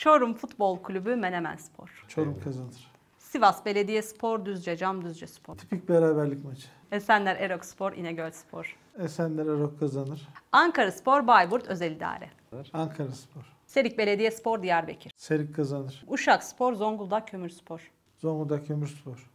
Çorum Futbol Kulübü Menemen Spor. Çorum kazanır. Sivas Belediye Spor, Düzce Cam, Düzce Spor. Tipik beraberlik maçı. Esenler Erok Spor, İnegöl Spor. Esenler Erok kazanır. Ankara Spor, Bayburt Özel İdare. Ankara Spor. Serik Belediye Spor, Diyarbakır. Serik kazanır. Uşak Spor, Zonguldak Kömür Spor. Zonguldak Kömür Spor.